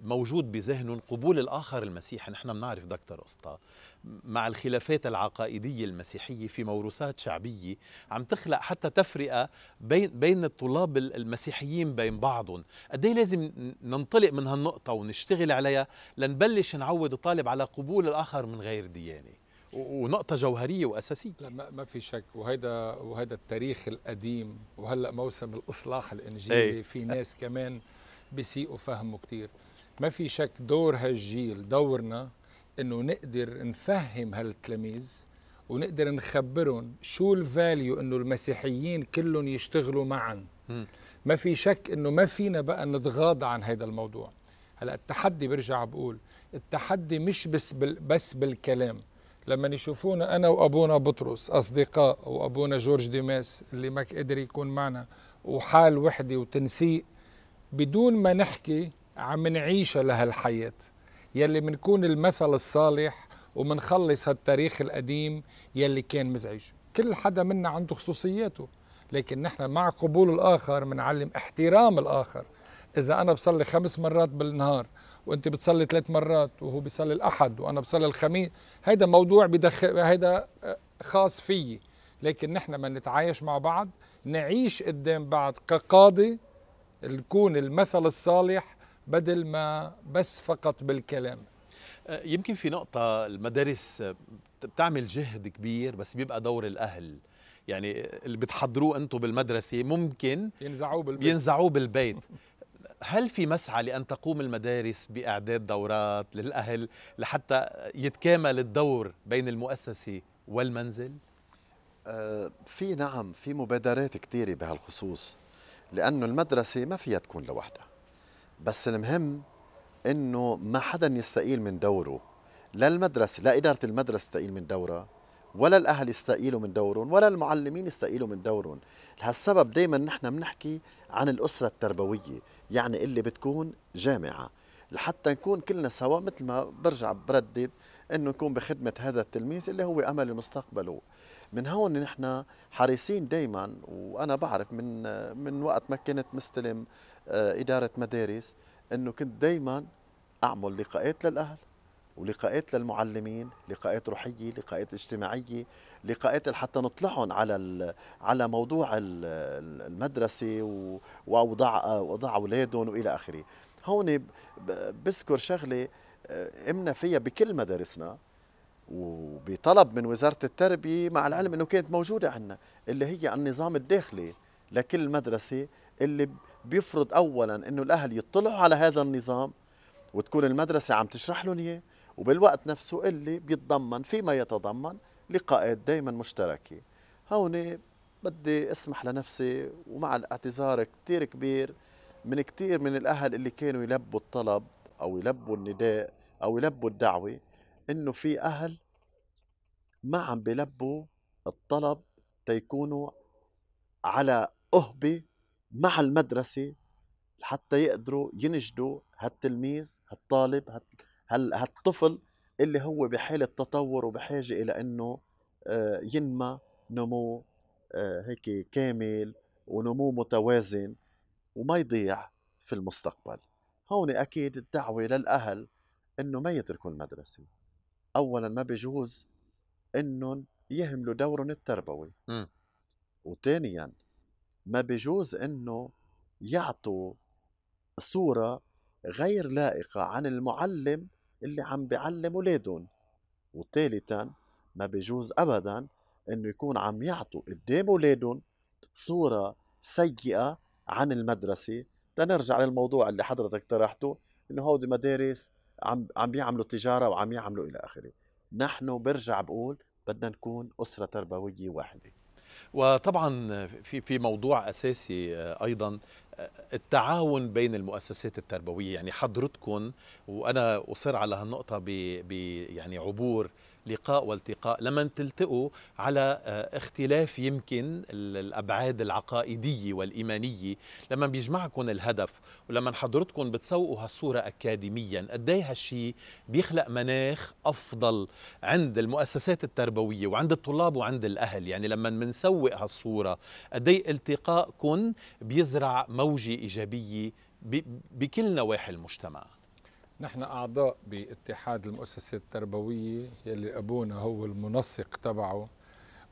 موجود بذهنهم قبول الآخر المسيحي نحن بنعرف دكتور أسطى مع الخلافات العقائدية المسيحية في موروثات شعبية عم تخلق حتى تفرقة بين, بين الطلاب المسيحيين بين بعضهم قد إيه لازم ننطلق من هالنقطة ونشتغل عليها لنبلش نعود الطالب على قبول الآخر من غير ديانة ونقطة جوهرية وأساسية لا ما في شك وهيدا وهيدا التاريخ القديم وهلا موسم الإصلاح الإنجيلي أي. في ناس كمان بيسيئوا فهمه كتير ما في شك دور هالجيل دورنا انه نقدر نفهم هالتلاميذ ونقدر نخبرهم شو الفاليو انه المسيحيين كلهم يشتغلوا معا م. ما في شك انه ما فينا بقى نتغاضى عن هذا الموضوع هلا التحدي برجع بقول التحدي مش بس بال بس بالكلام لما يشوفونا انا وابونا بطرس اصدقاء وابونا جورج ديماس اللي ما قدر يكون معنا وحال وحده وتنسيق بدون ما نحكي عم نعيشها لهالحياة يلي منكون المثل الصالح ومنخلص هالتاريخ القديم يلي كان مزعج كل حدا منا عنده خصوصياته لكن نحن مع قبول الآخر منعلم احترام الآخر إذا أنا بصلي خمس مرات بالنهار وأنت بتصلي ثلاث مرات وهو بيصلي الأحد وأنا بصلي الخميس هيدا موضوع بدخ... هيدا آه، خاص فيي لكن نحن ما نتعايش مع بعض نعيش قدام بعض كقاضي نكون المثل الصالح بدل ما بس فقط بالكلام أه، يمكن في نقطة المدارس بتعمل جهد كبير بس بيبقى دور الأهل يعني اللي بتحضروه أنتم بالمدرسة ممكن ينزعوه بالبيت ينزعوه بالبيت هل في مسعى لأن تقوم المدارس بإعداد دورات للأهل لحتى يتكامل الدور بين المؤسسة والمنزل؟ أه، في نعم في مبادرات كثيرة بهالخصوص لأنه المدرسة ما فيها تكون لوحدها بس المهم انه ما حدا يستقيل من دوره لا المدرسه لا اداره المدرسه تستقيل من دورها ولا الاهل يستقيلوا من دورهم ولا المعلمين يستقيلوا من دورهم لهالسبب دائما نحن بنحكي عن الاسره التربويه يعني اللي بتكون جامعه لحتى نكون كلنا سوا مثل ما برجع بردد انه يكون بخدمه هذا التلميذ اللي هو امل مستقبله من هون نحن حريصين دائما وانا بعرف من من وقت ما كنت مستلم آه، اداره مدارس انه كنت دائما اعمل لقاءات للاهل ولقاءات للمعلمين لقاءات روحيه لقاءات اجتماعيه لقاءات حتى نطلعهم على على موضوع المدرسه واوضاع اوضاع اولادهم والى اخره هون بذكر شغله امنا فيها بكل مدارسنا وبطلب من وزاره التربيه مع العلم انه كانت موجوده عندنا اللي هي النظام الداخلي لكل مدرسه اللي بيفرض اولا انه الاهل يطلعوا على هذا النظام وتكون المدرسه عم تشرح لهم اياه وبالوقت نفسه اللي بيتضمن فيما يتضمن لقاءات دائما مشتركه هون بدي اسمح لنفسي ومع الاعتذار كثير كبير من كثير من الاهل اللي كانوا يلبوا الطلب او يلبوا النداء او يلبوا الدعوه انه في اهل ما عم بيلبوا الطلب تيكونوا على أهبة مع المدرسة حتى يقدروا ينجدوا هالتلميذ هالطالب هال هالطفل اللي هو بحالة تطور وبحاجة إلى أنه آه، ينمى نمو آه، هيك كامل ونمو متوازن وما يضيع في المستقبل هون أكيد الدعوة للأهل إنه ما يتركوا المدرسة أولا ما بجوز إنهم يهملوا دورهم التربوي وثانيا ما بجوز إنه يعطوا صورة غير لائقة عن المعلم اللي عم بيعلم اولادهم وثالثا ما بجوز أبدا إنه يكون عم يعطوا قدام اولادهم صورة سيئة عن المدرسة تنرجع للموضوع اللي حضرتك طرحته انه هودي مدارس عم عم بيعملوا تجاره وعم يعملوا الى اخره نحن برجع بقول بدنا نكون اسره تربويه واحده وطبعا في في موضوع اساسي آه، ايضا آه، التعاون بين المؤسسات التربويه يعني حضرتكم وانا اصر على هالنقطه ب يعني عبور لقاء والتقاء لما تلتقوا على آه، اختلاف يمكن الأبعاد العقائدية والإيمانية لما بيجمعكم الهدف ولما حضرتكم بتسوقوا هالصورة أكاديميا قد ايه هالشيء بيخلق مناخ أفضل عند المؤسسات التربوية وعند الطلاب وعند الأهل يعني لما منسوق هالصورة قد ايه التقائكم بيزرع موجة إيجابية بكل نواحي المجتمع نحن أعضاء باتحاد المؤسسة التربوية يلي أبونا هو المنسق تبعه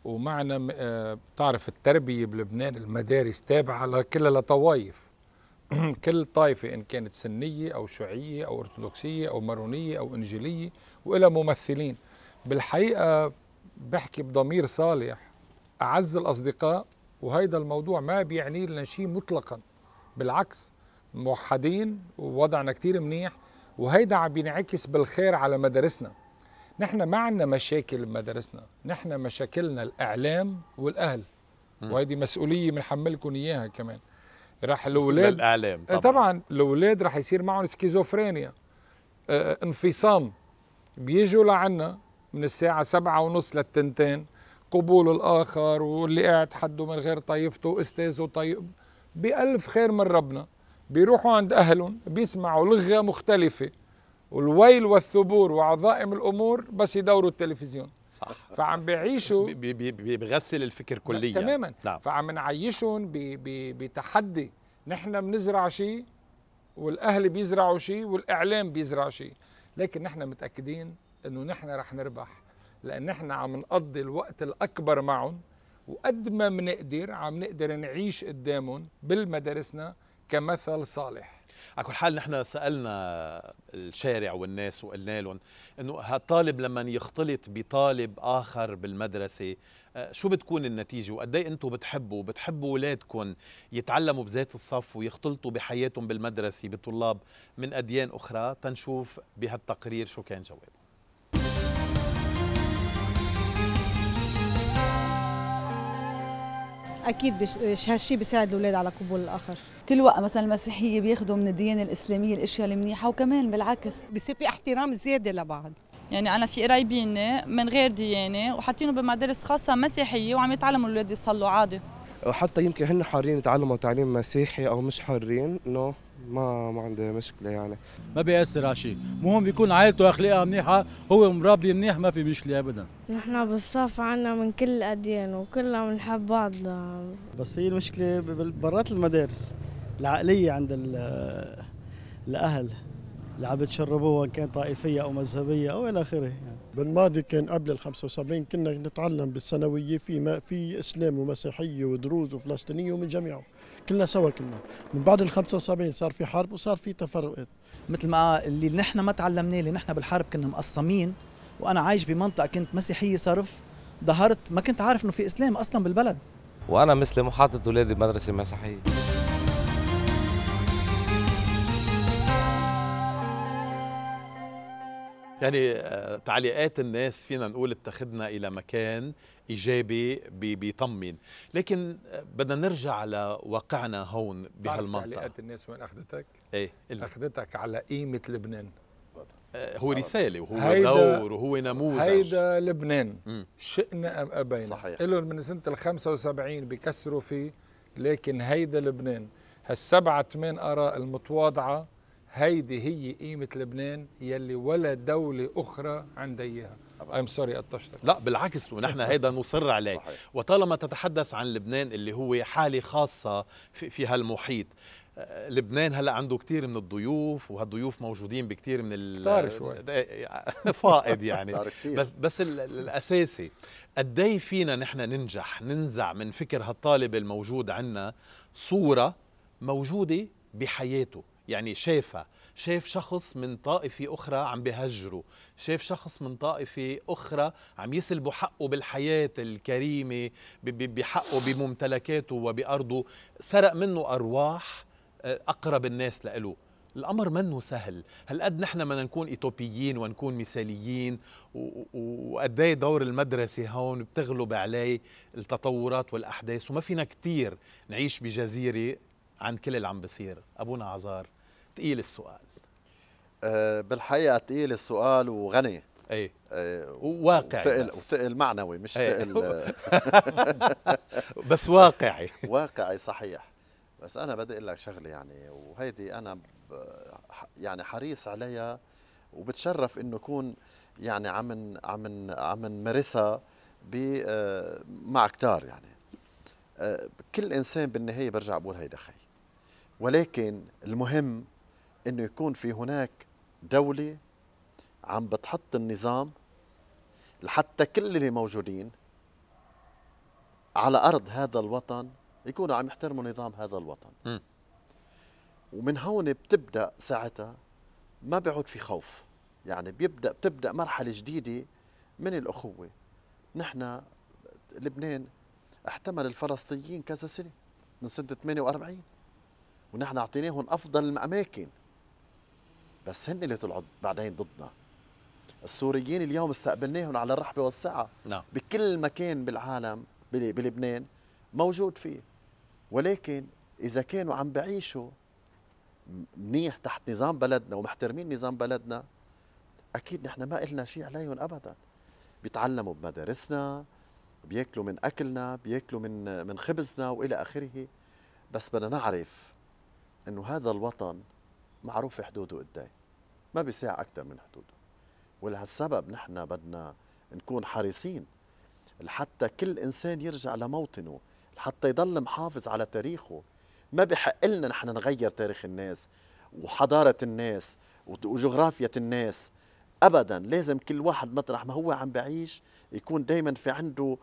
ومعنا آه، بتعرف التربية بلبنان المدارس تابعة لكلها لطوائف *clears throat* كل طائفة إن كانت سنية أو شيعية أو أرثوذكسية أو مارونية أو إنجيلية وإلها ممثلين بالحقيقة بحكي بضمير صالح أعز الأصدقاء وهيدا الموضوع ما بيعني لنا شيء مطلقا بالعكس موحدين ووضعنا كتير منيح وهيدا عم بينعكس بالخير على مدارسنا نحن ما عندنا مشاكل بمدارسنا نحن مشاكلنا الاعلام والاهل وهيدي مسؤوليه بنحملكم اياها كمان راح الاولاد الاعلام إيه، طبعا, طبعا الاولاد راح يصير معهم سكيزوفرينيا اه انفصام بيجوا لعنا من الساعة سبعة ونص للتنتين قبول الآخر واللي قاعد حده من غير طايفته أستاذه طيب بألف خير من ربنا بيروحوا عند أهلهم بيسمعوا لغة مختلفة والويل والثبور وعظائم الأمور بس يدوروا التلفزيون صح فعم بيعيشوا بي بي بيغسل الفكر كليا تماما نعم. فعم نعيشهم بتحدي نحن بنزرع شيء والاهل بيزرعوا شيء والاعلام بيزرع شيء لكن نحن متاكدين انه نحن رح نربح لان نحن عم نقضي الوقت الاكبر معهم وقد ما بنقدر عم نقدر نعيش قدامهم بالمدارسنا كمثل صالح على كل حال نحن سالنا الشارع والناس وقلنا لهم انه هالطالب لما يختلط بطالب اخر بالمدرسه آه، شو بتكون النتيجه وقد ايه انتم بتحبوا بتحبوا اولادكم يتعلموا بذات الصف ويختلطوا بحياتهم بالمدرسه بطلاب من اديان اخرى تنشوف بهالتقرير شو كان جوابه اكيد هالشيء بيساعد الاولاد على قبول الاخر كل وقت مثلا المسيحيه بياخذوا من الديانه الاسلاميه الاشياء المنيحه وكمان بالعكس بصير في احترام زياده لبعض يعني انا في قرايبين من غير ديانه وحاطينهم بمدارس خاصه مسيحيه وعم يتعلموا الاولاد يصلوا عادي وحتى يمكن هن حارين يتعلموا تعليم مسيحي او مش حارين انه no. ما ما عندي مشكله يعني ما بياثر على شيء المهم يكون عائلته اخلاقها منيحه هو مربي منيح ما في مشكله ابدا نحن بالصف عنا من كل الاديان وكلنا بنحب بعض بس هي المشكله برات المدارس العقليه عند الاهل اللي عم بتشربوها كان طائفيه او مذهبيه او الى اخره يعني. بالماضي كان قبل ال 75 كنا نتعلم بالثانويه في ما في اسلام ومسيحيه ودروز وفلسطينيه ومن جميعه كلنا سوا كنا من بعد ال 75 صار في حرب وصار في تفرقات مثل ما اللي نحن ما تعلمناه اللي نحن بالحرب كنا مقسمين وانا عايش بمنطقه كنت مسيحيه صرف ظهرت ما كنت عارف انه في اسلام اصلا بالبلد وانا مسلم وحاطط اولادي بمدرسه مسيحيه يعني آه، تعليقات الناس فينا نقول بتاخذنا الى مكان ايجابي بيطمن لكن آه، بدنا نرجع لواقعنا هون بهالمنطقه تعليقات الناس وين اخذتك ايه اخذتك على قيمه لبنان آه، هو رساله وهو دور وهو نموذج هيدا لبنان مم. شئنا ام ابينا صحيح لهم من سنه ال 75 بكسروا فيه لكن هيدا لبنان هالسبعة ثمان اراء المتواضعه هيدي هي قيمة لبنان يلي ولا دولة أخرى عندها إياها sorry سوري قطشتك لا بالعكس ونحن *laughs* هيدا نصر عليه وطالما تتحدث عن لبنان اللي هو حالة خاصة في, في هالمحيط آه، لبنان هلا عنده كثير من الضيوف وهالضيوف موجودين بكثير من ال شوي *laughs* فائض يعني بس بس الاساسي قد فينا نحن ننجح ننزع من فكر هالطالب الموجود عندنا صوره موجوده بحياته يعني شافها شاف شخص من طائفة أخرى عم بهجره شاف شخص من طائفة أخرى عم يسلبوا حقه بالحياة الكريمة بحقه بممتلكاته وبأرضه سرق منه أرواح آه، أقرب الناس لإله الأمر منه سهل هل قد نحن بدنا نكون إيتوبيين ونكون مثاليين وقد إيه دور المدرسة هون بتغلب عليه التطورات والأحداث وما فينا كتير نعيش بجزيرة عن كل اللي عم بصير ابونا عزار تقيل السؤال أه بالحقيقه تقيل السؤال وغني ايه آه، وواقعي وتقل بس. وتقل معنوي مش أيه. تقل آه. *laughs* بس واقعي *laughs* واقعي صحيح بس انا بدي اقول لك شغله يعني وهيدي انا يعني حريص عليها وبتشرف انه اكون يعني عم عم عم نمارسها آه، مع كتار يعني كل انسان بالنهايه برجع بقول هيدا خي ولكن المهم انه يكون في هناك دولة عم بتحط النظام لحتى كل اللي موجودين على ارض هذا الوطن يكونوا عم يحترموا نظام هذا الوطن م. ومن هون بتبدا ساعتها ما بيعود في خوف يعني بيبدا بتبدا مرحله جديده من الاخوه نحن لبنان احتمل الفلسطينيين كذا سنه من سنه 48 ونحن اعطيناهم افضل الاماكن بس هن اللي طلعوا بعدين ضدنا السوريين اليوم استقبلناهم على الرحبه والسعه نعم. بكل مكان بالعالم بلبنان موجود فيه ولكن اذا كانوا عم بعيشوا منيح تحت نظام بلدنا ومحترمين نظام بلدنا اكيد نحن ما قلنا شيء عليهم ابدا بيتعلموا بمدارسنا بياكلوا من اكلنا بياكلوا من من خبزنا والى اخره بس بدنا نعرف انه هذا الوطن معروف حدوده قديه ما بيساع اكثر من حدوده ولهالسبب نحن بدنا نكون حريصين لحتى كل انسان يرجع لموطنه لحتى يضل محافظ على تاريخه ما بحق لنا نحن نغير تاريخ الناس وحضاره الناس وجغرافيه الناس ابدا لازم كل واحد مطرح ما هو عم بعيش يكون دائما في عنده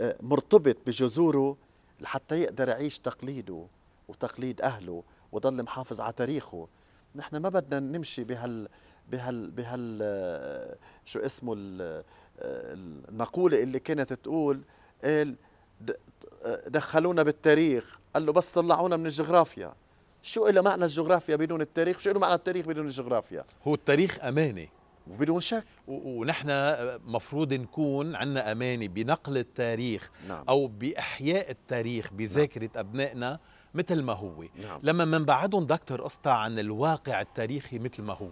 آه، مرتبط بجذوره لحتى يقدر يعيش تقليده وتقليد اهله وضل محافظ على تاريخه نحن ما بدنا نمشي بهال بهال بهال آه، شو اسمه المقوله آه، اللي كانت تقول قال آه، دخلونا بالتاريخ قال له بس طلعونا من الجغرافيا شو له معنى الجغرافيا بدون التاريخ شو له معنى التاريخ بدون الجغرافيا هو التاريخ امانه وبدون شك ونحن مفروض نكون عندنا امانه بنقل التاريخ نعم. او باحياء التاريخ بذاكره نعم. ابنائنا مثل ما هو نعم. لما منبعدهم دكتور قصتا عن الواقع التاريخي مثل ما هو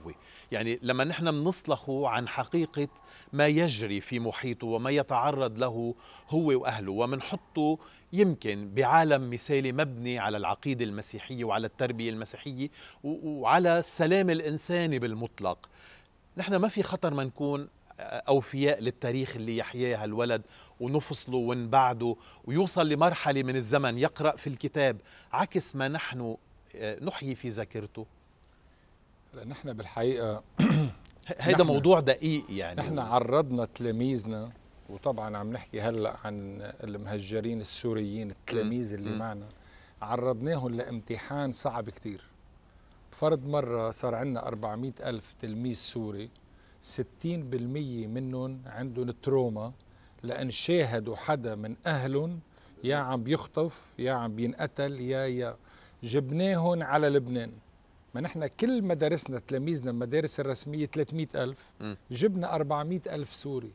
يعني لما نحن منصلخ عن حقيقة ما يجري في محيطه وما يتعرض له هو وأهله ومنحطه يمكن بعالم مثالي مبني على العقيدة المسيحية وعلى التربية المسيحية وعلى السلام الإنساني بالمطلق نحن ما في خطر ما نكون أوفياء للتاريخ اللي يحياه الولد ونفصله ونبعده ويوصل لمرحلة من الزمن يقرأ في الكتاب عكس ما نحن آه، نحيي في ذاكرته نحن بالحقيقة *clears throat* هذا موضوع دقيق يعني نحن عرضنا تلاميذنا وطبعا عم نحكي هلا عن المهجرين السوريين التلاميذ اللي معنا عرضناهم لامتحان صعب كتير فرض مرة صار عندنا 400 ألف تلميذ سوري 60% منهم عندهم تروما لأن شاهدوا حدا من أهلهم يا عم بيخطف يا عم بينقتل يا يا جبناهم على لبنان ما نحن كل مدارسنا تلاميذنا المدارس الرسمية 300 ألف جبنا 400 ألف سوري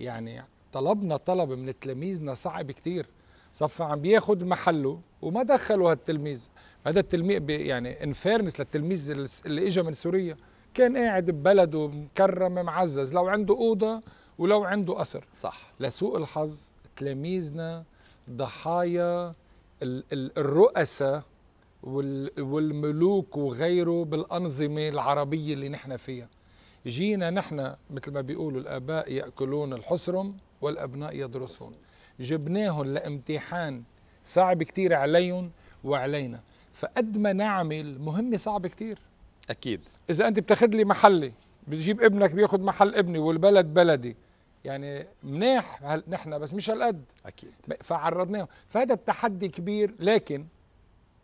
يعني طلبنا طلب من تلاميذنا صعب كتير صفى عم بياخد محله وما دخلوا هالتلميذ هذا التلميذ يعني انفيرنس للتلميذ اللي اجى من سوريا كان قاعد ببلده مكرم معزز لو عنده أوضة ولو عنده قصر صح لسوء الحظ تلاميذنا ضحايا الرؤساء والملوك وغيره بالأنظمة العربية اللي نحن فيها جينا نحن مثل ما بيقولوا الآباء يأكلون الحسرم والأبناء يدرسون جبناهم لامتحان صعب كتير عليهم وعلينا فقد ما نعمل مهمة صعبة كتير أكيد اذا انت بتاخذ لي محلي بتجيب ابنك بياخذ محل ابني والبلد بلدي يعني منيح نحن بس مش هالقد اكيد فعرضناه فهذا التحدي كبير لكن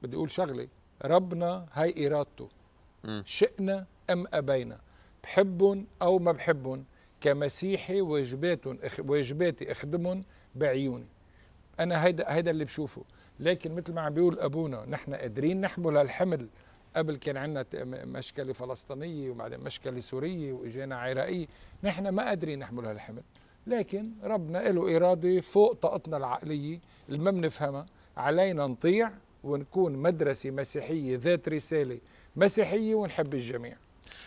بدي اقول شغله ربنا هاي ارادته م. شئنا ام ابينا بحبهم او ما بحبهم كمسيحي واجباتهم واجباتي اخدمهم بعيوني انا هيدا هيدا اللي بشوفه لكن مثل ما عم بيقول ابونا نحن قادرين نحمل هالحمل قبل كان عندنا مشكله فلسطينيه وبعدين مشكله سوريه واجانا عراقيه نحن ما قادرين نحمل هالحمل لكن ربنا له اراده فوق طاقتنا العقليه اللي ما بنفهمها علينا نطيع ونكون مدرسه مسيحيه ذات رساله مسيحيه ونحب الجميع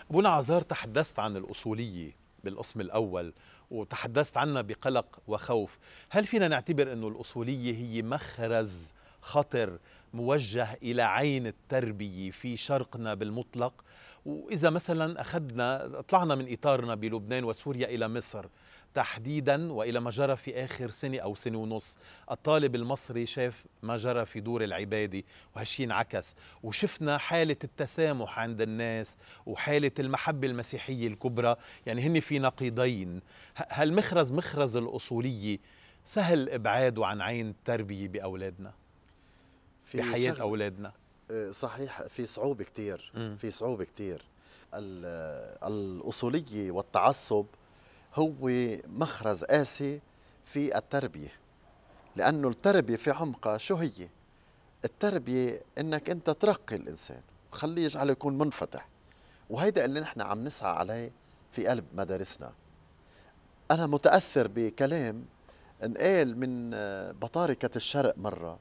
ابونا عزار تحدثت عن الاصوليه بالقسم الاول وتحدثت عنها بقلق وخوف هل فينا نعتبر انه الاصوليه هي مخرز خطر موجه الى عين التربيه في شرقنا بالمطلق واذا مثلا اخذنا طلعنا من اطارنا بلبنان وسوريا الى مصر تحديدا والى ما جرى في اخر سنه او سنه ونص، الطالب المصري شاف ما جرى في دور العباده وهالشي انعكس، وشفنا حاله التسامح عند الناس وحاله المحبه المسيحيه الكبرى، يعني هن في نقيضين، هالمخرز مخرز الاصوليه سهل ابعاده عن عين التربيه باولادنا. في حياه اولادنا آه، صحيح في صعوبه كثير في صعوبه كثير الاصوليه والتعصب هو مخرز قاسي في التربيه لانه التربيه في عمقها شو هي التربيه انك انت ترقي الانسان وخليه يجعله يكون منفتح وهيدا اللي نحن عم نسعى عليه في قلب مدارسنا انا متاثر بكلام انقال من آه، بطاركه الشرق مره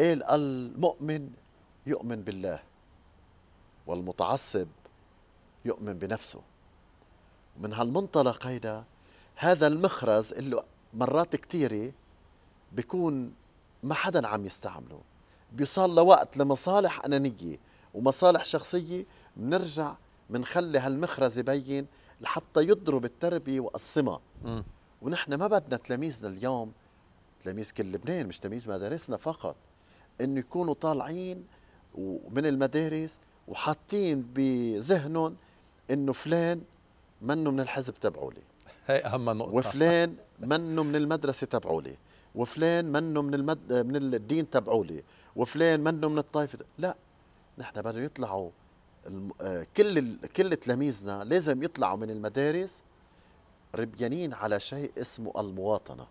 قال المؤمن يؤمن بالله والمتعصب يؤمن بنفسه من هالمنطلق هيدا هذا المخرز اللي مرات كثيرة بيكون ما حدا عم يستعمله بيصال لوقت لمصالح أنانية ومصالح شخصية بنرجع بنخلي هالمخرز يبين لحتى يضرب التربية والصمة ونحن ما بدنا تلاميذنا اليوم تلاميذ كل لبنان مش تلاميذ مدارسنا فقط انه يكونوا طالعين من المدارس وحاطين بذهنهم انه فلان منه من الحزب تبعولي هي اهم نقطه وفلان منه من المدرسه تبعولي وفلان منه من المد... من الدين تبعولي وفلان منه من الطائفه لا نحن بدنا يطلعوا الم... كل ال... كل تلاميذنا لازم يطلعوا من المدارس ربيانين على شيء اسمه المواطنه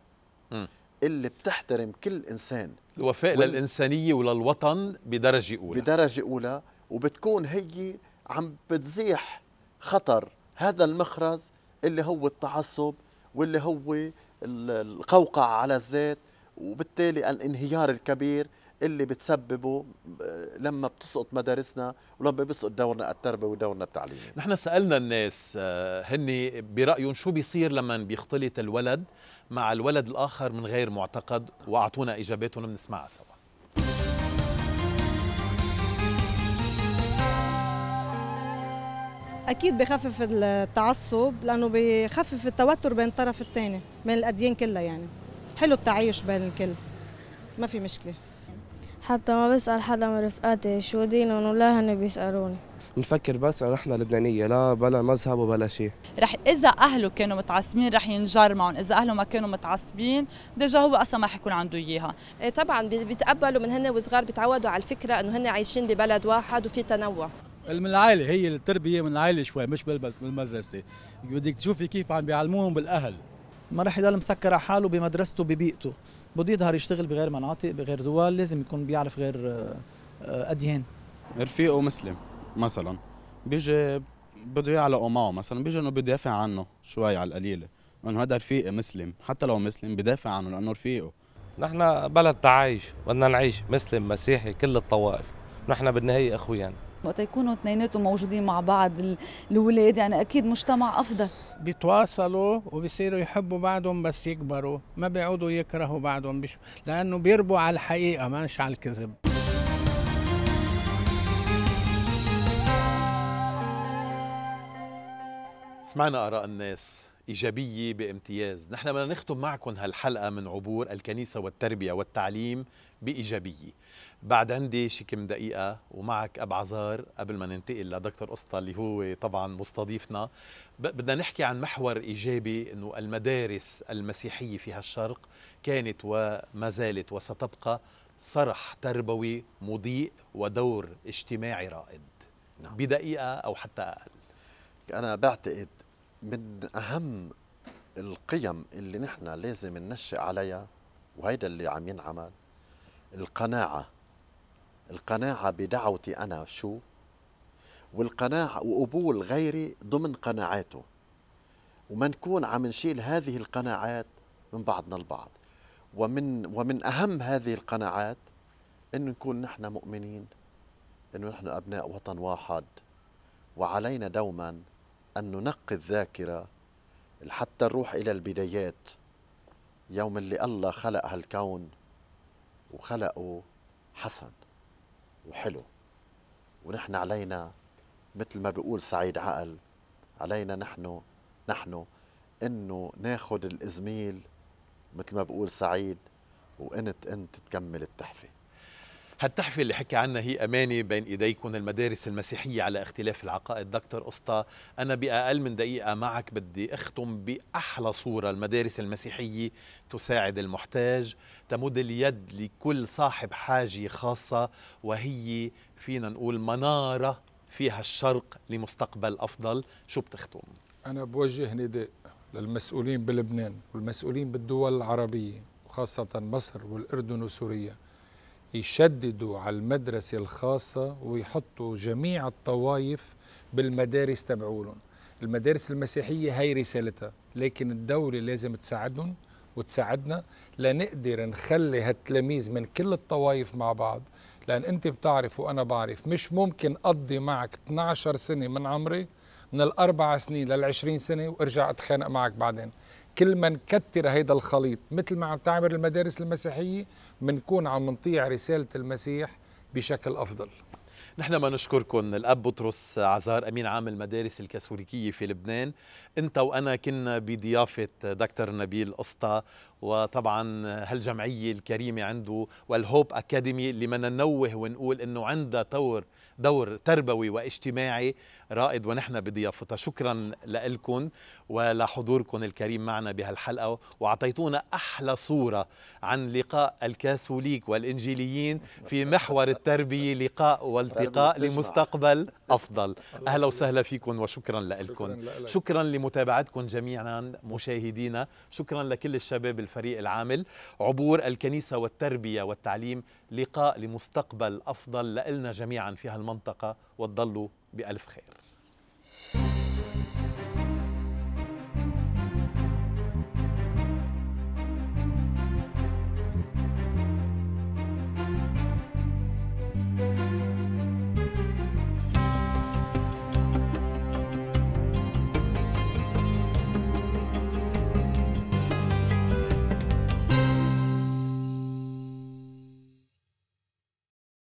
م. اللي بتحترم كل انسان الوفاء وال... للانسانيه وللوطن بدرجه اولى بدرجه اولى وبتكون هي عم بتزيح خطر هذا المخرز اللي هو التعصب واللي هو القوقعة على الذات وبالتالي الانهيار الكبير اللي بتسببه آه، لما بتسقط مدارسنا ولما بيسقط دورنا التربوي ودورنا التعليمي نحن سألنا الناس آه، هن برأيهم شو بيصير لما بيختلط الولد مع الولد الآخر من غير معتقد وأعطونا إجاباتهم بنسمعها سوا اكيد بخفف التعصب لانه بخفف التوتر بين الطرف الثاني بين الاديان كلها يعني حلو التعايش بين الكل ما في مشكله حتى ما بسال حدا من رفقاتي شو دينهم ولا هن بيسالوني نفكر بس انه نحن لبنانيه لا بلا مذهب وبلا شيء رح اذا اهله كانوا متعصبين رح ينجر معهم اذا اهله ما كانوا متعصبين ديجا هو اصلا ما حيكون عنده اياها إيه، طبعا بيتقبلوا من هن وصغار بيتعودوا على الفكره انه هن عايشين ببلد واحد وفي تنوع من العائله هي التربيه من العائله شوي مش بالمدرسه بدك تشوفي كيف عم بيعلموهم بالاهل ما راح يضل مسكر على حاله بمدرسته ببيئته بده يظهر يشتغل بغير مناطق بغير دول لازم يكون بيعرف غير آه، آه، اديان رفيقه مسلم مثلا بيجي بده يعلقوا معه مثلا بيجي انه بده يدافع عنه شوي على القليله انه هذا رفيقي مسلم حتى لو مسلم بدافع عنه لانه رفيقه نحن بلد تعايش بدنا نعيش مسلم مسيحي كل الطوائف نحن بالنهايه اخويا وقت يكونوا اثنيناتهم موجودين مع بعض الاولاد يعني اكيد مجتمع افضل بيتواصلوا وبيصيروا يحبوا بعضهم بس يكبروا ما بيعودوا يكرهوا بعضهم بش... لانه بيربوا على الحقيقه مش على الكذب سمعنا آراء الناس إيجابية بامتياز نحن بدنا نختم معكم هالحلقة من عبور الكنيسة والتربية والتعليم بإيجابية بعد عندي شي كم دقيقة ومعك أب عزار قبل ما ننتقل لدكتور قسطة اللي هو طبعا مستضيفنا بدنا نحكي عن محور إيجابي أنه المدارس المسيحية في هالشرق كانت وما زالت وستبقى صرح تربوي مضيء ودور اجتماعي رائد نعم. بدقيقة أو حتى أقل أنا بعتقد من أهم القيم اللي نحن لازم ننشئ عليها وهيدا اللي عم ينعمل القناعة القناعة بدعوتي أنا شو والقناعة وقبول غيري ضمن قناعاته وما نكون عم نشيل هذه القناعات من بعضنا البعض ومن ومن أهم هذه القناعات إنه نكون نحن مؤمنين إنه نحن أبناء وطن واحد وعلينا دوما أن ننقي الذاكرة حتى نروح إلى البدايات يوم اللي الله خلق هالكون وخلقه حسن وحلو ونحن علينا مثل ما بيقول سعيد عقل علينا نحن نحن انه ناخذ الازميل مثل ما بقول سعيد وانت انت تكمل التحفه هالتحفة اللي حكي عنها هي أمانة بين إيديكم المدارس المسيحية على اختلاف العقائد دكتور قسطى أنا بأقل من دقيقة معك بدي أختم بأحلى صورة المدارس المسيحية تساعد المحتاج تمد اليد لكل صاحب حاجة خاصة وهي فينا نقول منارة فيها الشرق لمستقبل أفضل شو بتختم؟ أنا بوجه نداء للمسؤولين بلبنان والمسؤولين بالدول العربية وخاصة مصر والأردن وسوريا يشددوا على المدرسة الخاصة ويحطوا جميع الطوائف بالمدارس تبعولهم المدارس المسيحية هي رسالتها لكن الدولة لازم تساعدهم وتساعدنا لنقدر نخلي هالتلاميذ من كل الطوائف مع بعض لأن أنت بتعرف وأنا بعرف مش ممكن أقضي معك 12 سنة من عمري من الأربع سنين للعشرين سنة وأرجع أتخانق معك بعدين كل ما نكتر هيدا الخليط مثل ما عم تعمل المدارس المسيحية منكون عم نطيع رسالة المسيح بشكل أفضل نحن ما نشكركم الأب بطرس عزار أمين عام المدارس الكاثوليكية في لبنان انت وانا كنا بضيافه دكتور نبيل قسطى وطبعا هالجمعيه الكريمه عنده والهوب اكاديمي اللي بدنا ننوه ونقول انه عندها دور دور تربوي واجتماعي رائد ونحن بضيافتها شكرا لكم ولحضوركم الكريم معنا بهالحلقه واعطيتونا احلى صوره عن لقاء الكاثوليك والانجيليين في محور التربيه لقاء والتقاء لمستقبل افضل اهلا وسهلا فيكم وشكرا لكم شكرا, شكرا لمتابعتكم جميعا مشاهدينا شكرا لكل الشباب الفريق العامل عبور الكنيسه والتربيه والتعليم لقاء لمستقبل افضل لنا جميعا في هالمنطقه وتضلوا بالف خير